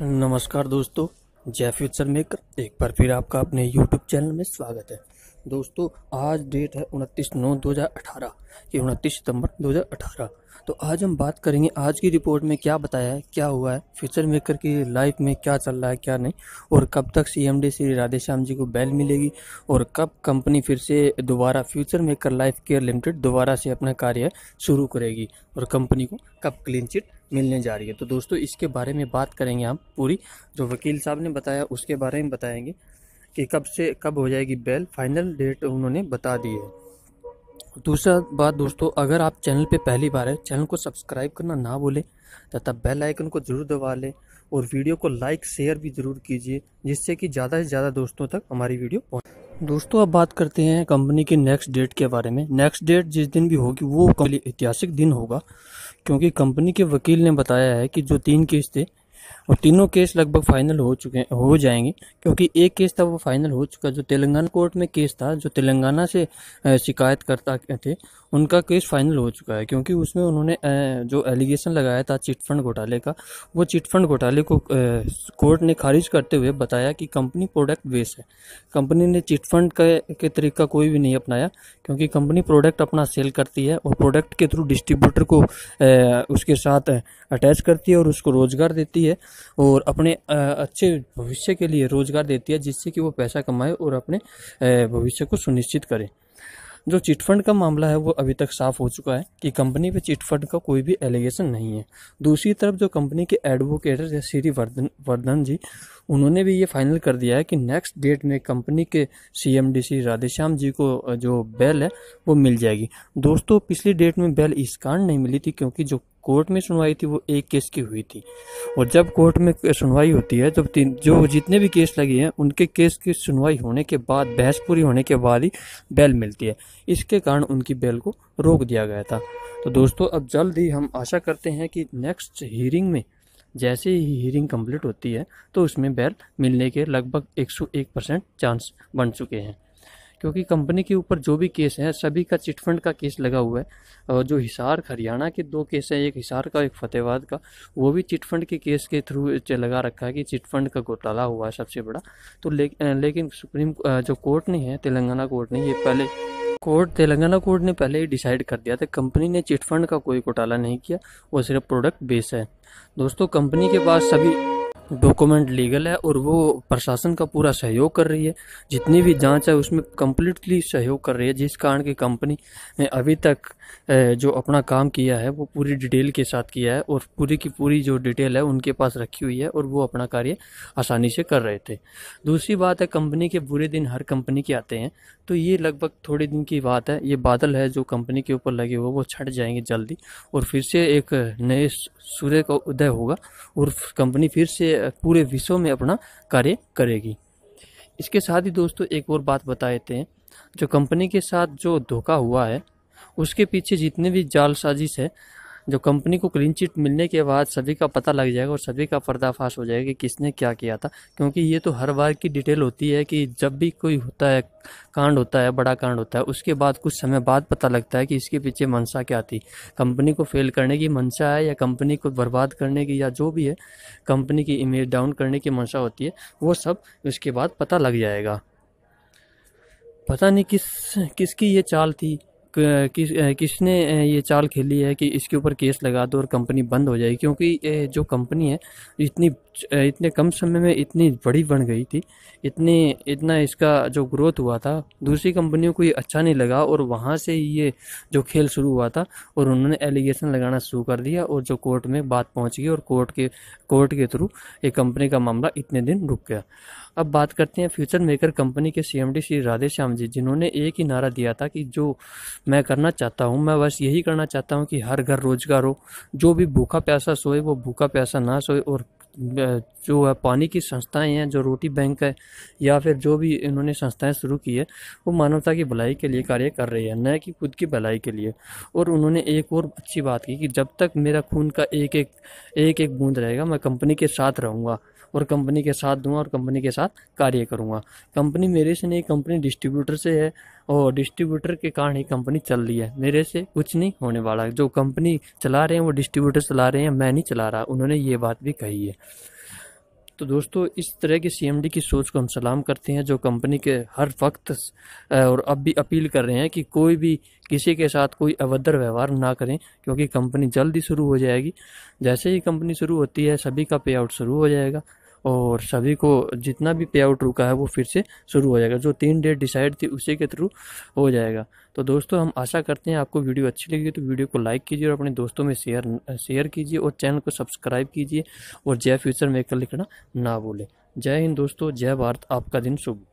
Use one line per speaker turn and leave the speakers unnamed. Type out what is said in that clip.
नमस्कार दोस्तों जय फ्यूचर मेकर एक बार फिर आपका अपने यूट्यूब चैनल में स्वागत है दोस्तों आज डेट है उनतीस नौ दो हज़ार अठारह ये उनतीस सितंबर दो हज़ार अठारह तो आज हम बात करेंगे आज की रिपोर्ट में क्या बताया है क्या हुआ है फ्यूचर मेकर की लाइफ में क्या चल रहा है क्या नहीं और कब तक C M D Shri Radheshyam ji को बैल मिलेगी और कब कंपनी फिर से दोबारा future maker life care limited दोबारा से अपना कार्य शुरू करेगी और कंपनी को कब क्लीन चिट मिलने जा रही है तो दोस्तों इसके बारे में बात करेंगे हम पूरी जो वकील साहब ने बताया उसके बारे में बताएंगे कि कब से कब हो जाएगी बेल फाइनल डेट उन्होंने बता दी है दूसरा बात दोस्तों अगर आप चैनल पे पहली बार है चैनल को सब्सक्राइब करना ना भूलें तथा बेल आइकन को ज़रूर दबा लें और वीडियो को लाइक शेयर भी ज़रूर कीजिए जिससे कि ज़्यादा से ज़्यादा दोस्तों तक हमारी वीडियो पहुँच दोस्तों अब बात करते हैं कंपनी के नेक्स्ट डेट के बारे में नेक्स्ट डेट जिस दिन भी होगी वो ऐतिहासिक दिन होगा क्योंकि कंपनी के वकील ने बताया है कि जो तीन किस्तें और तीनों केस लगभग फाइनल हो चुके हो जाएंगे क्योंकि एक केस था वो फाइनल हो चुका जो तेलंगाना कोर्ट में केस था जो तेलंगाना से शिकायत करता थे उनका केस फाइनल हो चुका है क्योंकि उसमें उन्होंने जो एलिगेशन लगाया था चिटफंड घोटाले का वो चिटफंड घोटाले को कोर्ट ने खारिज करते हुए बताया कि कंपनी प्रोडक्ट वेस्ट है कंपनी ने चिटफंड के तरीका कोई भी नहीं अपनाया क्योंकि कंपनी प्रोडक्ट अपना सेल करती है और प्रोडक्ट के थ्रू डिस्ट्रीब्यूटर को उसके साथ अटैच करती है और उसको रोज़गार देती है और अपने अच्छे भविष्य के लिए रोज़गार देती है जिससे कि वो पैसा कमाए और अपने भविष्य को सुनिश्चित करें जो चिटफंड का मामला है वो अभी तक साफ हो चुका है कि कंपनी पे चिटफंड का कोई भी एलिगेशन नहीं है दूसरी तरफ जो कंपनी के एडवोकेट है श्री वर्धन वर्धन जी उन्होंने भी ये फाइनल कर दिया है कि नेक्स्ट डेट में कंपनी के सी एम डी सी राधेश्याम जी को जो बेल है वो मिल जाएगी दोस्तों पिछली डेट में बेल इस कारण नहीं मिली थी क्योंकि जो कोर्ट में सुनवाई थी वो एक केस की हुई थी और जब कोर्ट में सुनवाई होती है जब तीन जो जितने भी केस लगे हैं उनके केस की सुनवाई होने के बाद बहस पूरी होने के बाद ही बेल मिलती है इसके कारण उनकी बेल को रोक दिया गया था तो दोस्तों अब जल्द ही हम आशा करते हैं कि नेक्स्ट हियरिंग में जैसे ही हियरिंग कंप्लीट होती है तो उसमें बैल मिलने के लगभग 101 परसेंट चांस बन चुके हैं क्योंकि कंपनी के ऊपर जो भी केस है सभी का चिटफंड का केस लगा हुआ है और जो हिसार हरियाणा के दो केस हैं एक हिसार का एक फतेहबाद का वो भी चिटफंड के केस के थ्रू लगा रखा है कि चिटफंड का घोटाला हुआ है सबसे बड़ा तो ले, लेकिन सुप्रीम जो कोर्ट ने है तेलंगाना कोर्ट ने ये पहले कोर्ट तेलंगाना कोर्ट ने पहले ही डिसाइड कर दिया था कंपनी ने चिटफंड का कोई घोटाला नहीं किया वो सिर्फ प्रोडक्ट बेस है दोस्तों कंपनी के पास सभी डॉक्यूमेंट लीगल है और वो प्रशासन का पूरा सहयोग कर रही है जितनी भी जांच है उसमें कम्प्लीटली सहयोग कर रही है जिस कारण की कंपनी ने अभी तक जो अपना काम किया है वो पूरी डिटेल के साथ किया है और पूरी की पूरी जो डिटेल है उनके पास रखी हुई है और वो अपना कार्य आसानी से कर रहे थे दूसरी बात है कंपनी के बुरे दिन हर कंपनी के आते हैं तो ये लगभग थोड़े दिन की बात है ये बादल है जो कंपनी के ऊपर लगे हुए वो छट जाएंगे जल्दी और फिर से एक नए सूर्य का उदय होगा और कंपनी फिर से पूरे विश्व में अपना कार्य करेगी इसके साथ ही दोस्तों एक और बात बता देते हैं जो कंपनी के साथ जो धोखा हुआ है उसके पीछे जितने भी जालसाजिश है जो कंपनी को क्लीन चिट मिलने के बाद सभी का पता लग जाएगा और सभी का पर्दाफाश हो जाएगा कि किसने क्या किया था क्योंकि ये तो हर बार की डिटेल होती है कि जब भी कोई होता है कांड होता है बड़ा कांड होता है उसके बाद कुछ समय बाद पता लगता है कि इसके पीछे मंशा क्या थी कंपनी को फेल करने की मंशा है या कंपनी को बर्बाद करने की या जो भी है कंपनी की इमेज डाउन करने की मंशा होती है वो सब उसके बाद पता लग जाएगा पता नहीं किस किसकी ये चाल थी किस किसने ये चाल खेली है कि इसके ऊपर केस लगा दो और कंपनी बंद हो जाए क्योंकि जो कंपनी है इतनी इतने कम समय में इतनी बड़ी बन गई थी इतनी इतना इसका जो ग्रोथ हुआ था दूसरी कंपनियों को ये अच्छा नहीं लगा और वहाँ से ये जो खेल शुरू हुआ था और उन्होंने एलिगेशन लगाना शुरू कर दिया और जो कोर्ट में बात पहुँच गई और कोर्ट के कोर्ट के थ्रू ये कंपनी का मामला इतने दिन रुक गया अब बात करते हैं फ्यूचर मेकर कंपनी के सीएमडी श्री राधेश्याम जी जिन्होंने एक ही नारा दिया था कि जो मैं करना चाहता हूँ मैं बस यही करना चाहता हूँ कि हर घर रोजगार हो जो भी भूखा प्यासा सोए वो भूखा प्यासा ना सोए और जो है पानी की संस्थाएं हैं जो रोटी बैंक है या फिर जो भी इन्होंने संस्थाएं शुरू की है वो मानवता की भलाई के लिए कार्य कर रही है न कि खुद की भलाई के लिए और उन्होंने एक और अच्छी बात की कि जब तक मेरा खून का एक एक एक एक बूंद रहेगा मैं कंपनी के साथ रहूँगा और कंपनी के साथ दूंगा और कंपनी के साथ कार्य करूँगा कंपनी मेरे से नहीं कंपनी डिस्ट्रीब्यूटर से है और डिस्ट्रीब्यूटर के कारण ही कंपनी चल रही है मेरे से कुछ नहीं होने वाला जो कंपनी चला रहे हैं वो डिस्ट्रीब्यूटर चला रहे हैं मैं नहीं चला रहा उन्होंने ये बात भी कही है तो दोस्तों इस तरह की सीएमडी की सोच को हम सलाम करते हैं जो कंपनी के हर वक्त और अब भी अपील कर रहे हैं कि कोई भी किसी के साथ कोई अभद्र व्यवहार ना करें क्योंकि कंपनी जल्दी शुरू हो जाएगी जैसे ही कंपनी शुरू होती है सभी का पे आउट शुरू हो जाएगा और सभी को जितना भी पे आउट रुका है वो फिर से शुरू हो जाएगा जो तीन डेट डिसाइड थी उसी के थ्रू हो जाएगा तो दोस्तों हम आशा करते हैं आपको वीडियो अच्छी लगी तो वीडियो को लाइक कीजिए और अपने दोस्तों में शेयर शेयर कीजिए और चैनल को सब्सक्राइब कीजिए और जय फ्यूचर मेकर लिखना ना भूलें जय हिंद दोस्तों जय भारत आपका दिन शुभ